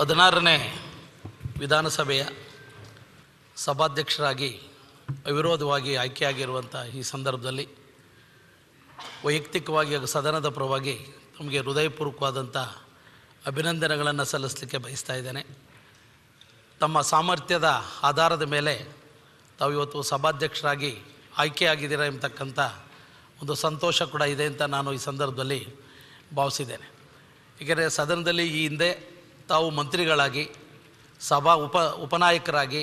ಹದಿನಾರನೇ ವಿಧಾನಸಭೆಯ ಸಭಾಧ್ಯಕ್ಷರಾಗಿ ಅವಿರೋಧವಾಗಿ ಆಯ್ಕೆಯಾಗಿರುವಂಥ ಈ ಸಂದರ್ಭದಲ್ಲಿ ವೈಯಕ್ತಿಕವಾಗಿ ಹಾಗೂ ಸದನದ ಪರವಾಗಿ ನಮಗೆ ಹೃದಯಪೂರ್ವಕವಾದಂಥ ಅಭಿನಂದನೆಗಳನ್ನು ಸಲ್ಲಿಸಲಿಕ್ಕೆ ಬಯಸ್ತಾ ಇದ್ದೇನೆ ತಮ್ಮ ಸಾಮರ್ಥ್ಯದ ಆಧಾರದ ಮೇಲೆ ತಾವು ಇವತ್ತು ಸಭಾಧ್ಯಕ್ಷರಾಗಿ ಆಯ್ಕೆಯಾಗಿದ್ದೀರಾ ಎಂಬತಕ್ಕಂಥ ಒಂದು ಸಂತೋಷ ಕೂಡ ಇದೆ ಅಂತ ನಾನು ಈ ಸಂದರ್ಭದಲ್ಲಿ ಭಾವಿಸಿದ್ದೇನೆ ಏಕೆಂದರೆ ಸದನದಲ್ಲಿ ಈ ಹಿಂದೆ ತಾವು ಮಂತ್ರಿಗಳಾಗಿ ಸಭಾ ಉಪ ಉಪನಾಯಕರಾಗಿ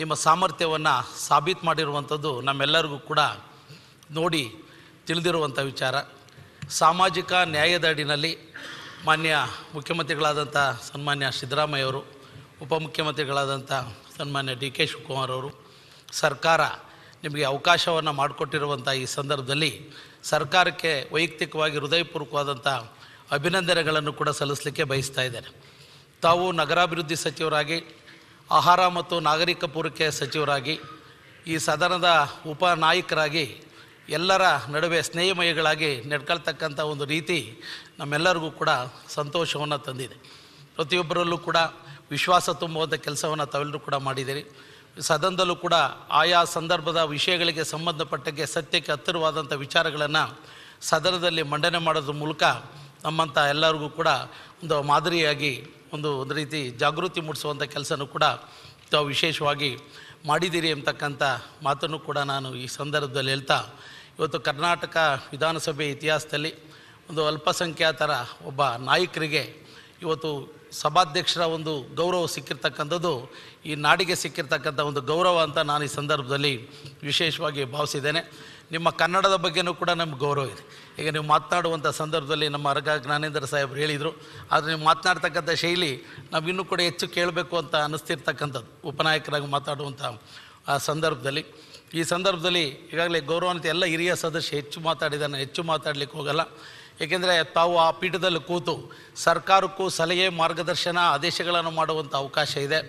ನಿಮ್ಮ ಸಾಮರ್ಥ್ಯವನ್ನು ಸಾಬೀತು ಮಾಡಿರುವಂಥದ್ದು ನಮ್ಮೆಲ್ಲರಿಗೂ ಕೂಡ ನೋಡಿ ತಿಳಿದಿರುವಂಥ ವಿಚಾರ ಸಾಮಾಜಿಕ ನ್ಯಾಯದ ಅಡಿನಲ್ಲಿ ಮಾನ್ಯ ಮುಖ್ಯಮಂತ್ರಿಗಳಾದಂಥ ಸನ್ಮಾನ್ಯ ಸಿದ್ದರಾಮಯ್ಯವರು ಉಪಮುಖ್ಯಮಂತ್ರಿಗಳಾದಂಥ ಸನ್ಮಾನ್ಯ ಡಿ ಕೆ ಶಿವಕುಮಾರ್ ಅವರು ಸರ್ಕಾರ ನಿಮಗೆ ಅವಕಾಶವನ್ನು ಮಾಡಿಕೊಟ್ಟಿರುವಂಥ ಈ ಸಂದರ್ಭದಲ್ಲಿ ಸರ್ಕಾರಕ್ಕೆ ವೈಯಕ್ತಿಕವಾಗಿ ಹೃದಯಪೂರ್ವಕವಾದಂಥ ಅಭಿನಂದನೆಗಳನ್ನು ಕೂಡ ಸಲ್ಲಿಸಲಿಕ್ಕೆ ಬಯಸ್ತಾ ಇದ್ದೇನೆ ತಾವು ನಗರಾಭಿವೃದ್ಧಿ ಸಚಿವರಾಗಿ ಆಹಾರ ಮತ್ತು ನಾಗರಿಕ ಪೂರೈಕೆ ಸಚಿವರಾಗಿ ಈ ಸದನದ ನಾಯಕರಾಗಿ ಎಲ್ಲರ ನಡುವೆ ಸ್ನೇಹಮಯಗಳಾಗಿ ನಡ್ಕೊಳ್ತಕ್ಕಂಥ ಒಂದು ರೀತಿ ನಮ್ಮೆಲ್ಲರಿಗೂ ಕೂಡ ಸಂತೋಷವನ್ನು ತಂದಿದೆ ಪ್ರತಿಯೊಬ್ಬರಲ್ಲೂ ಕೂಡ ವಿಶ್ವಾಸ ತುಂಬುವಂಥ ಕೆಲಸವನ್ನು ತಾವೆಲ್ಲರೂ ಕೂಡ ಮಾಡಿದ್ದೀರಿ ಸದನದಲ್ಲೂ ಕೂಡ ಆಯಾ ಸಂದರ್ಭದ ವಿಷಯಗಳಿಗೆ ಸಂಬಂಧಪಟ್ಟಕ್ಕೆ ಸತ್ಯಕ್ಕೆ ಹತ್ತಿರವಾದಂಥ ವಿಚಾರಗಳನ್ನು ಸದನದಲ್ಲಿ ಮಂಡನೆ ಮಾಡೋದ್ರ ಮೂಲಕ ನಮ್ಮಂಥ ಎಲ್ಲರಿಗೂ ಕೂಡ ಒಂದು ಮಾದರಿಯಾಗಿ ಒಂದು ಒಂದು ರೀತಿ ಜಾಗೃತಿ ಮೂಡಿಸುವಂಥ ಕೆಲಸನೂ ಕೂಡ ತಾವು ವಿಶೇಷವಾಗಿ ಮಾಡಿದ್ದೀರಿ ಎಂಬತಕ್ಕಂಥ ಮಾತನ್ನು ಕೂಡ ನಾನು ಈ ಸಂದರ್ಭದಲ್ಲಿ ಹೇಳ್ತಾ ಇವತ್ತು ಕರ್ನಾಟಕ ವಿಧಾನಸಭೆ ಇತಿಹಾಸದಲ್ಲಿ ಒಂದು ಅಲ್ಪಸಂಖ್ಯಾತರ ಒಬ್ಬ ನಾಯಕರಿಗೆ ಇವತ್ತು ಸಭಾಧ್ಯಕ್ಷರ ಒಂದು ಗೌರವ ಸಿಕ್ಕಿರ್ತಕ್ಕಂಥದ್ದು ಈ ನಾಡಿಗೆ ಸಿಕ್ಕಿರ್ತಕ್ಕಂಥ ಒಂದು ಗೌರವ ಅಂತ ನಾನು ಈ ಸಂದರ್ಭದಲ್ಲಿ ವಿಶೇಷವಾಗಿ ಭಾವಿಸಿದ್ದೇನೆ ನಿಮ್ಮ ಕನ್ನಡದ ಬಗ್ಗೆನೂ ಕೂಡ ನಮ್ಗೆ ಗೌರವ ಇದೆ ಈಗ ನೀವು ಮಾತನಾಡುವಂಥ ಸಂದರ್ಭದಲ್ಲಿ ನಮ್ಮ ಅರಗ ಜ್ಞಾನೇಂದ್ರ ಸಾಹೇಬ್ರು ಹೇಳಿದರು ಆದರೆ ನೀವು ಮಾತನಾಡ್ತಕ್ಕಂಥ ಶೈಲಿ ನಾವು ಇನ್ನೂ ಕೂಡ ಹೆಚ್ಚು ಕೇಳಬೇಕು ಅಂತ ಅನ್ನಿಸ್ತಿರ್ತಕ್ಕಂಥದ್ದು ಉಪನಾಯಕರಾಗಿ ಮಾತಾಡುವಂಥ ಆ ಸಂದರ್ಭದಲ್ಲಿ ಈ ಸಂದರ್ಭದಲ್ಲಿ ಈಗಾಗಲೇ ಗೌರವಾನ್ವಿತ ಎಲ್ಲ ಹಿರಿಯ ಸದಸ್ಯ ಹೆಚ್ಚು ಮಾತಾಡಿದ್ದಾನೆ ಹೆಚ್ಚು ಮಾತಾಡಲಿಕ್ಕೆ ಹೋಗಲ್ಲ ಏಕೆಂದರೆ ತಾವು ಆ ಪೀಠದಲ್ಲಿ ಕೂತು ಸರ್ಕಾರಕ್ಕೂ ಸಲಹೆ ಮಾರ್ಗದರ್ಶನ ಆದೇಶಗಳನ್ನು ಮಾಡುವಂಥ ಅವಕಾಶ ಇದೆ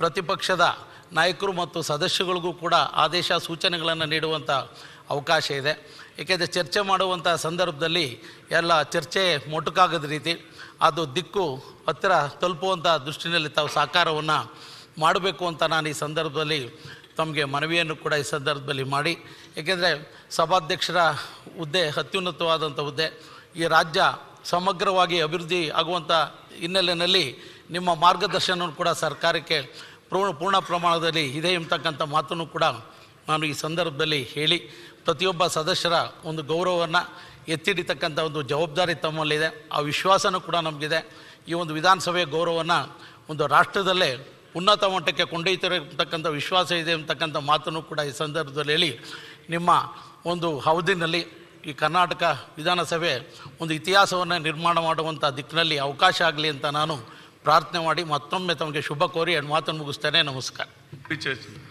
ಪ್ರತಿಪಕ್ಷದ ನಾಯಕರು ಮತ್ತು ಸದಸ್ಯಗಳಿಗೂ ಕೂಡ ಆದೇಶ ಸೂಚನೆಗಳನ್ನು ನೀಡುವಂಥ ಅವಕಾಶ ಇದೆ ಏಕೆಂದರೆ ಚರ್ಚೆ ಮಾಡುವಂಥ ಸಂದರ್ಭದಲ್ಲಿ ಎಲ್ಲ ಚರ್ಚೆ ಮೊಟಕಾಗದ ರೀತಿ ಅದು ದಿಕ್ಕು ಹತ್ತಿರ ತಲುಪುವಂಥ ದೃಷ್ಟಿನಲ್ಲಿ ತಾವು ಸಹಕಾರವನ್ನು ಮಾಡಬೇಕು ಅಂತ ನಾನು ಈ ಸಂದರ್ಭದಲ್ಲಿ ತಮಗೆ ಮನವಿಯನ್ನು ಕೂಡ ಈ ಸಂದರ್ಭದಲ್ಲಿ ಮಾಡಿ ಏಕೆಂದರೆ ಸಭಾಧ್ಯಕ್ಷರ ಹುದ್ದೆ ಅತ್ಯುನ್ನತವಾದಂಥ ಹುದ್ದೆ ಈ ರಾಜ್ಯ ಸಮಗ್ರವಾಗಿ ಅಭಿವೃದ್ಧಿ ಆಗುವಂಥ ಹಿನ್ನೆಲೆಯಲ್ಲಿ ನಿಮ್ಮ ಮಾರ್ಗದರ್ಶನವನ್ನು ಕೂಡ ಸರ್ಕಾರಕ್ಕೆ ಪೂರ್ಣ ಪೂರ್ಣ ಪ್ರಮಾಣದಲ್ಲಿ ಇದೆ ಎಂಬತಕ್ಕಂಥ ಮಾತನ್ನು ಕೂಡ ನಾನು ಈ ಸಂದರ್ಭದಲ್ಲಿ ಹೇಳಿ ಪ್ರತಿಯೊಬ್ಬ ಸದಸ್ಯರ ಒಂದು ಗೌರವವನ್ನು ಎತ್ತಿಡಿತಕ್ಕಂಥ ಒಂದು ಜವಾಬ್ದಾರಿ ತಮ್ಮಲ್ಲಿದೆ ಆ ವಿಶ್ವಾಸನೂ ಕೂಡ ನಮಗಿದೆ ಈ ಒಂದು ವಿಧಾನಸಭೆಯ ಗೌರವವನ್ನು ಒಂದು ರಾಷ್ಟ್ರದಲ್ಲೇ ಉನ್ನತ ಮಟ್ಟಕ್ಕೆ ಕೊಂಡೊಯ್ತಿರತಕ್ಕಂಥ ವಿಶ್ವಾಸ ಇದೆ ಅಂತಕ್ಕಂಥ ಮಾತನ್ನು ಕೂಡ ಈ ಸಂದರ್ಭದಲ್ಲಿ ಹೇಳಿ ನಿಮ್ಮ ಒಂದು ಹೌದಿನಲ್ಲಿ ಈ ಕರ್ನಾಟಕ ವಿಧಾನಸಭೆ ಒಂದು ಇತಿಹಾಸವನ್ನು ನಿರ್ಮಾಣ ಮಾಡುವಂಥ ದಿಕ್ಕಿನಲ್ಲಿ ಅವಕಾಶ ಆಗಲಿ ಅಂತ ನಾನು ಪ್ರಾರ್ಥನೆ ಮಾಡಿ ಮತ್ತೊಮ್ಮೆ ತಮಗೆ ಶುಭ ಕೋರಿ ಮಾತನ್ನು ಮುಗಿಸ್ತೇನೆ ನಮಸ್ಕಾರ